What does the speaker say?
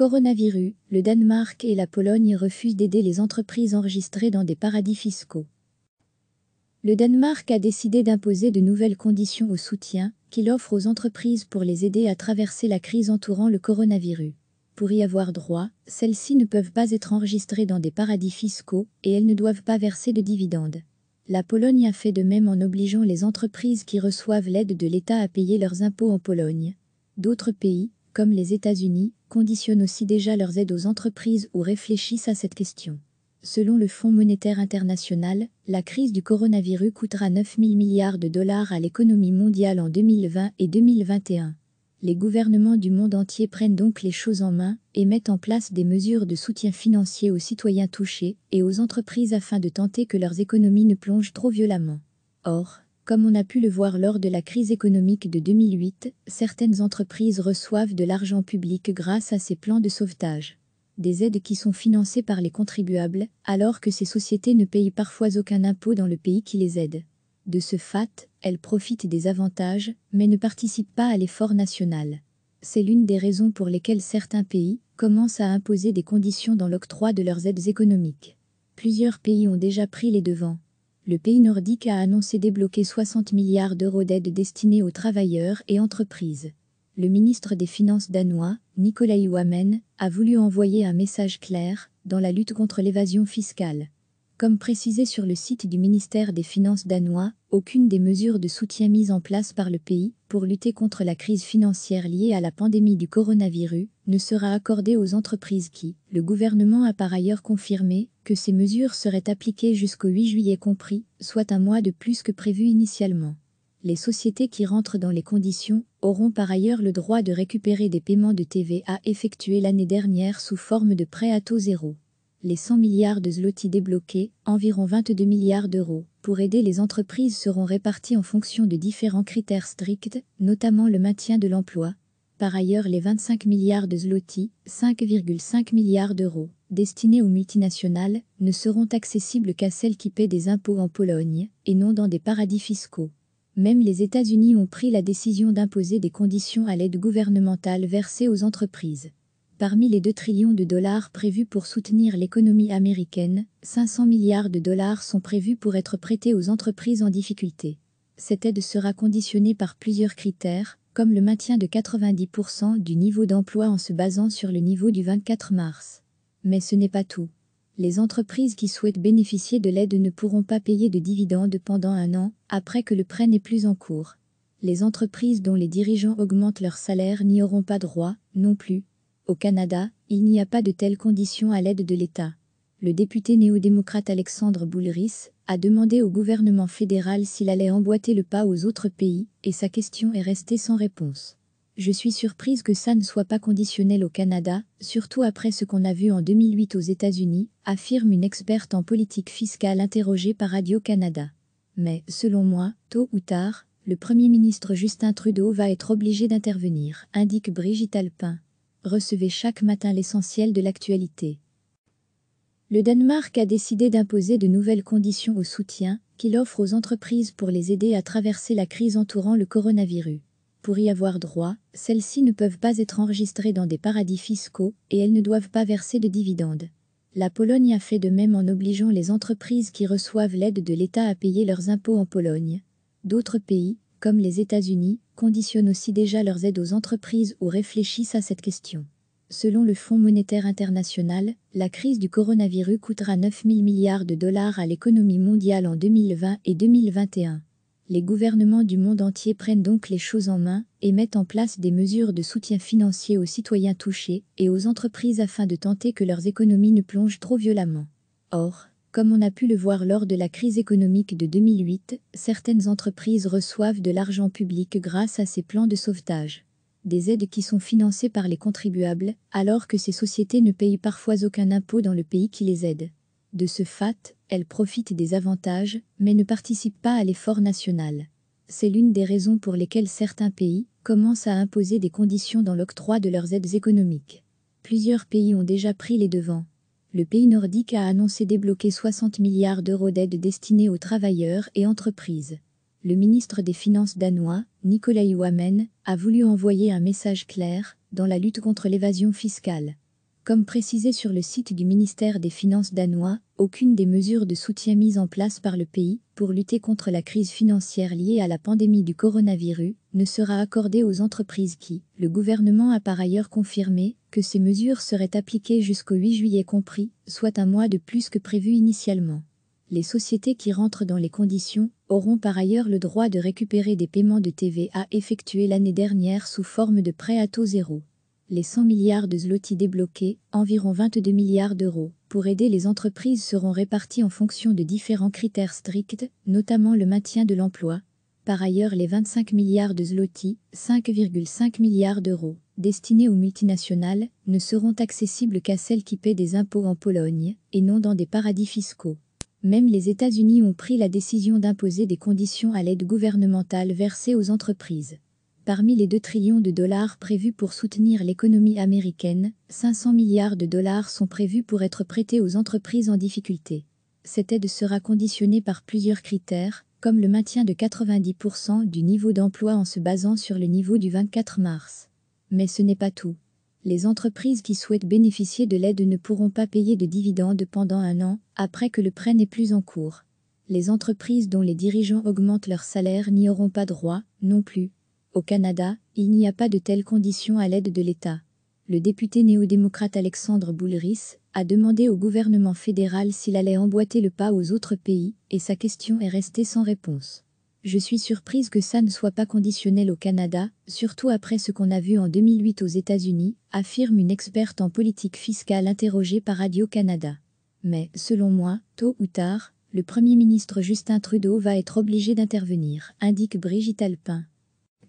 coronavirus, le Danemark et la Pologne refusent d'aider les entreprises enregistrées dans des paradis fiscaux. Le Danemark a décidé d'imposer de nouvelles conditions au soutien qu'il offre aux entreprises pour les aider à traverser la crise entourant le coronavirus. Pour y avoir droit, celles-ci ne peuvent pas être enregistrées dans des paradis fiscaux et elles ne doivent pas verser de dividendes. La Pologne a fait de même en obligeant les entreprises qui reçoivent l'aide de l'État à payer leurs impôts en Pologne. D'autres pays, comme les États-Unis, conditionnent aussi déjà leurs aides aux entreprises ou réfléchissent à cette question. Selon le Fonds monétaire international, la crise du coronavirus coûtera 9 000 milliards de dollars à l'économie mondiale en 2020 et 2021. Les gouvernements du monde entier prennent donc les choses en main et mettent en place des mesures de soutien financier aux citoyens touchés et aux entreprises afin de tenter que leurs économies ne plongent trop violemment. Or, comme on a pu le voir lors de la crise économique de 2008, certaines entreprises reçoivent de l'argent public grâce à ces plans de sauvetage. Des aides qui sont financées par les contribuables, alors que ces sociétés ne payent parfois aucun impôt dans le pays qui les aide. De ce fait, elles profitent des avantages, mais ne participent pas à l'effort national. C'est l'une des raisons pour lesquelles certains pays commencent à imposer des conditions dans l'octroi de leurs aides économiques. Plusieurs pays ont déjà pris les devants le pays nordique a annoncé débloquer 60 milliards d'euros d'aides destinées aux travailleurs et entreprises. Le ministre des Finances danois, Nicolas Wamen, a voulu envoyer un message clair dans la lutte contre l'évasion fiscale. Comme précisé sur le site du ministère des Finances danois, aucune des mesures de soutien mises en place par le pays pour lutter contre la crise financière liée à la pandémie du coronavirus ne sera accordée aux entreprises qui, le gouvernement a par ailleurs confirmé, que ces mesures seraient appliquées jusqu'au 8 juillet compris, soit un mois de plus que prévu initialement. Les sociétés qui rentrent dans les conditions auront par ailleurs le droit de récupérer des paiements de TVA effectués l'année dernière sous forme de prêts à taux zéro les 100 milliards de zloty débloqués, environ 22 milliards d'euros, pour aider les entreprises seront répartis en fonction de différents critères stricts, notamment le maintien de l'emploi. Par ailleurs, les 25 milliards de zloty, 5,5 milliards d'euros, destinés aux multinationales, ne seront accessibles qu'à celles qui paient des impôts en Pologne et non dans des paradis fiscaux. Même les États-Unis ont pris la décision d'imposer des conditions à l'aide gouvernementale versée aux entreprises. Parmi les 2 trillions de dollars prévus pour soutenir l'économie américaine, 500 milliards de dollars sont prévus pour être prêtés aux entreprises en difficulté. Cette aide sera conditionnée par plusieurs critères, comme le maintien de 90% du niveau d'emploi en se basant sur le niveau du 24 mars. Mais ce n'est pas tout. Les entreprises qui souhaitent bénéficier de l'aide ne pourront pas payer de dividendes pendant un an, après que le prêt n'est plus en cours. Les entreprises dont les dirigeants augmentent leurs salaires n'y auront pas droit, non plus, au Canada, il n'y a pas de telles conditions à l'aide de l'État. Le député néo-démocrate Alexandre Boulris a demandé au gouvernement fédéral s'il allait emboîter le pas aux autres pays, et sa question est restée sans réponse. Je suis surprise que ça ne soit pas conditionnel au Canada, surtout après ce qu'on a vu en 2008 aux États-Unis, affirme une experte en politique fiscale interrogée par Radio-Canada. Mais, selon moi, tôt ou tard, le Premier ministre Justin Trudeau va être obligé d'intervenir, indique Brigitte Alpin recevez chaque matin l'essentiel de l'actualité. Le Danemark a décidé d'imposer de nouvelles conditions au soutien qu'il offre aux entreprises pour les aider à traverser la crise entourant le coronavirus. Pour y avoir droit, celles-ci ne peuvent pas être enregistrées dans des paradis fiscaux et elles ne doivent pas verser de dividendes. La Pologne a fait de même en obligeant les entreprises qui reçoivent l'aide de l'État à payer leurs impôts en Pologne. D'autres pays, comme les États-Unis, conditionnent aussi déjà leurs aides aux entreprises ou réfléchissent à cette question. Selon le Fonds monétaire international, la crise du coronavirus coûtera 9 000 milliards de dollars à l'économie mondiale en 2020 et 2021. Les gouvernements du monde entier prennent donc les choses en main et mettent en place des mesures de soutien financier aux citoyens touchés et aux entreprises afin de tenter que leurs économies ne plongent trop violemment. Or, comme on a pu le voir lors de la crise économique de 2008, certaines entreprises reçoivent de l'argent public grâce à ces plans de sauvetage. Des aides qui sont financées par les contribuables, alors que ces sociétés ne payent parfois aucun impôt dans le pays qui les aide. De ce fait, elles profitent des avantages, mais ne participent pas à l'effort national. C'est l'une des raisons pour lesquelles certains pays commencent à imposer des conditions dans l'octroi de leurs aides économiques. Plusieurs pays ont déjà pris les devants le pays nordique a annoncé débloquer 60 milliards d'euros d'aide destinée aux travailleurs et entreprises. Le ministre des Finances danois, Nicolas Wamen, a voulu envoyer un message clair dans la lutte contre l'évasion fiscale. Comme précisé sur le site du ministère des Finances danois, aucune des mesures de soutien mises en place par le pays pour lutter contre la crise financière liée à la pandémie du coronavirus ne sera accordée aux entreprises qui, le gouvernement a par ailleurs confirmé, que ces mesures seraient appliquées jusqu'au 8 juillet compris, soit un mois de plus que prévu initialement. Les sociétés qui rentrent dans les conditions auront par ailleurs le droit de récupérer des paiements de TVA effectués l'année dernière sous forme de prêts à taux zéro les 100 milliards de zloty débloqués, environ 22 milliards d'euros, pour aider les entreprises seront répartis en fonction de différents critères stricts, notamment le maintien de l'emploi. Par ailleurs, les 25 milliards de zloty, 5,5 milliards d'euros, destinés aux multinationales, ne seront accessibles qu'à celles qui paient des impôts en Pologne et non dans des paradis fiscaux. Même les États-Unis ont pris la décision d'imposer des conditions à l'aide gouvernementale versée aux entreprises. Parmi les 2 trillions de dollars prévus pour soutenir l'économie américaine, 500 milliards de dollars sont prévus pour être prêtés aux entreprises en difficulté. Cette aide sera conditionnée par plusieurs critères, comme le maintien de 90% du niveau d'emploi en se basant sur le niveau du 24 mars. Mais ce n'est pas tout. Les entreprises qui souhaitent bénéficier de l'aide ne pourront pas payer de dividendes pendant un an, après que le prêt n'est plus en cours. Les entreprises dont les dirigeants augmentent leurs salaires n'y auront pas droit, non plus. Au Canada, il n'y a pas de telles conditions à l'aide de l'État. Le député néo-démocrate Alexandre Boulris a demandé au gouvernement fédéral s'il allait emboîter le pas aux autres pays, et sa question est restée sans réponse. Je suis surprise que ça ne soit pas conditionnel au Canada, surtout après ce qu'on a vu en 2008 aux États-Unis, affirme une experte en politique fiscale interrogée par Radio-Canada. Mais, selon moi, tôt ou tard, le Premier ministre Justin Trudeau va être obligé d'intervenir, indique Brigitte Alpin